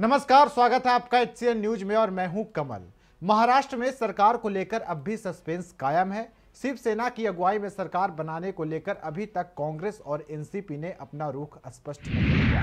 नमस्कार स्वागत है आपका एच न्यूज में और मैं हूं कमल महाराष्ट्र में सरकार को लेकर अब भी सस्पेंस कायम है शिवसेना की अगुवाई में सरकार बनाने को लेकर अभी तक कांग्रेस और एनसीपी ने अपना रुख स्पष्ट नहीं किया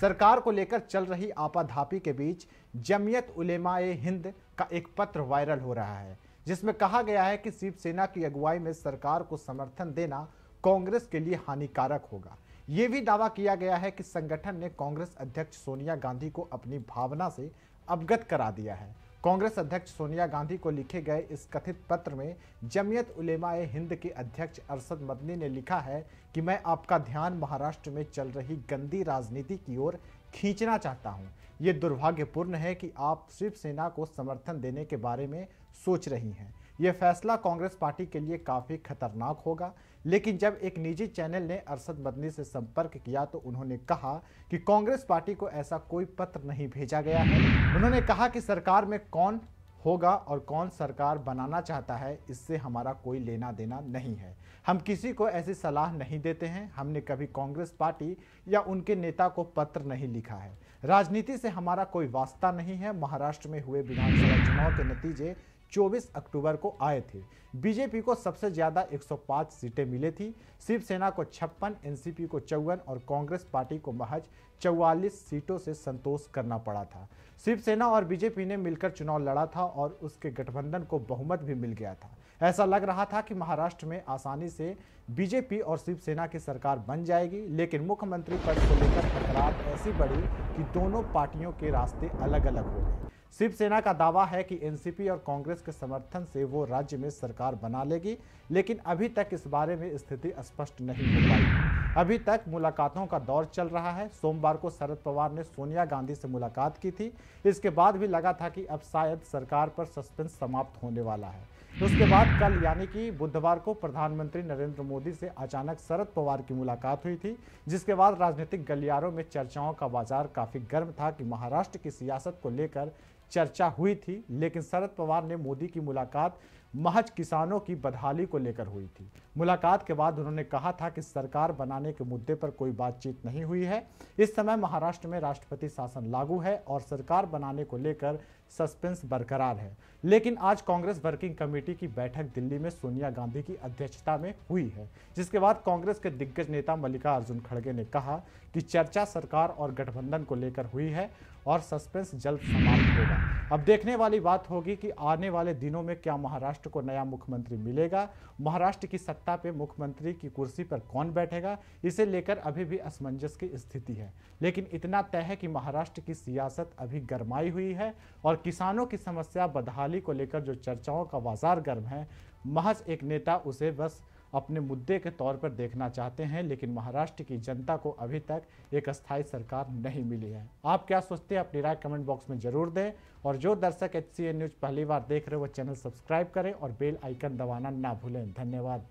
सरकार को लेकर चल रही आपाधापी के बीच जमियत उलेमा ए हिंद का एक पत्र वायरल हो रहा है जिसमें कहा गया है कि शिवसेना की अगुवाई में सरकार को समर्थन देना कांग्रेस के लिए हानिकारक होगा यह भी दावा किया गया है कि संगठन ने कांग्रेस अध्यक्ष सोनिया गांधी को अपनी भावना से अवगत करा दिया है कांग्रेस अध्यक्ष सोनिया गांधी को लिखे गए इस कथित पत्र में जमीयत उलेमा ए हिंद के अध्यक्ष अरसद मदनी ने लिखा है कि मैं आपका ध्यान महाराष्ट्र में चल रही गंदी राजनीति की ओर खींचना चाहता हूं। ये दुर्भाग्यपूर्ण है कि आप शिवसेना को समर्थन देने के बारे में सोच रही हैं ये फैसला कांग्रेस पार्टी के लिए काफ़ी खतरनाक होगा लेकिन जब एक निजी चैनल ने अरसद मदनी से संपर्क किया तो उन्होंने कहा कि कांग्रेस पार्टी को ऐसा कोई पत्र नहीं भेजा गया है उन्होंने कहा कि सरकार में कौन होगा और कौन सरकार बनाना चाहता है इससे हमारा कोई लेना देना नहीं है हम किसी को ऐसी सलाह नहीं देते हैं हमने कभी कांग्रेस पार्टी या उनके नेता को पत्र नहीं लिखा है राजनीति से हमारा कोई वास्ता नहीं है महाराष्ट्र में हुए विधानसभा चुनाव के नतीजे 24 अक्टूबर को आए थे बीजेपी को सबसे ज़्यादा 105 सीटें मिली थी शिवसेना को छप्पन एनसीपी को चौवन और कांग्रेस पार्टी को महज 44 सीटों से संतोष करना पड़ा था शिवसेना और बीजेपी ने मिलकर चुनाव लड़ा था और उसके गठबंधन को बहुमत भी मिल गया था ऐसा लग रहा था कि महाराष्ट्र में आसानी से बीजेपी और शिवसेना की सरकार बन जाएगी लेकिन मुख्यमंत्री पद को लेकर टकराव ऐसी बढ़ी कि दोनों पार्टियों के रास्ते अलग अलग हो गए शिवसेना का दावा है कि एनसीपी और कांग्रेस के समर्थन से वो राज्य में सरकार बना लेगी लेकिन अभी तक इस बारे में स्थिति स्पष्ट नहीं हो पाई अभी तक मुलाकातों का दौर चल रहा है सोमवार को शरद पवार ने सोनिया गांधी से मुलाकात की थी इसके बाद भी लगा था कि अब शायद सरकार पर सस्पेंस समाप्त होने वाला है तो उसके बाद कल यानी कि बुधवार को प्रधानमंत्री नरेंद्र मोदी से अचानक शरद पवार की मुलाकात हुई थी जिसके बाद राजनीतिक गलियारों में चर्चाओं का बाजार काफी गर्म था कि महाराष्ट्र की सियासत को लेकर चर्चा हुई थी लेकिन शरद पवार ने मोदी की मुलाकात महज किसानों की बदहाली को लेकर हुई थी मुलाकात के बाद उन्होंने कहा था कि सरकार बनाने के मुद्दे पर कोई बातचीत नहीं हुई है इस समय महाराष्ट्र में राष्ट्रपति शासन लागू है और सरकार बनाने को लेकर सस्पेंस बरकरार है लेकिन आज कांग्रेस वर्किंग कमेटी की बैठक दिल्ली में सोनिया गांधी की अध्यक्षता में हुई है जिसके बाद कांग्रेस के दिग्गज नेता मल्लिकार्जुन खड़गे ने कहा कि चर्चा सरकार और गठबंधन को लेकर हुई है और सस्पेंस जल्द समाप्त होगा अब देखने वाली बात होगी कि आने वाले दिनों में क्या महाराष्ट्र महाराष्ट्र को नया मुख्यमंत्री मिलेगा महाराष्ट्र की सत्ता पे मुख्यमंत्री की कुर्सी पर कौन बैठेगा इसे लेकर अभी भी असमंजस की स्थिति है लेकिन इतना तय है कि महाराष्ट्र की सियासत अभी गर्माई हुई है और किसानों की समस्या बदहाली को लेकर जो चर्चाओं का बाजार गर्म है महज एक नेता उसे बस अपने मुद्दे के तौर पर देखना चाहते हैं लेकिन महाराष्ट्र की जनता को अभी तक एक स्थायी सरकार नहीं मिली है आप क्या सोचते हैं अपनी राय कमेंट बॉक्स में जरूर दें और जो दर्शक एच न्यूज़ पहली बार देख रहे हो वो चैनल सब्सक्राइब करें और बेल आइकन दबाना ना भूलें धन्यवाद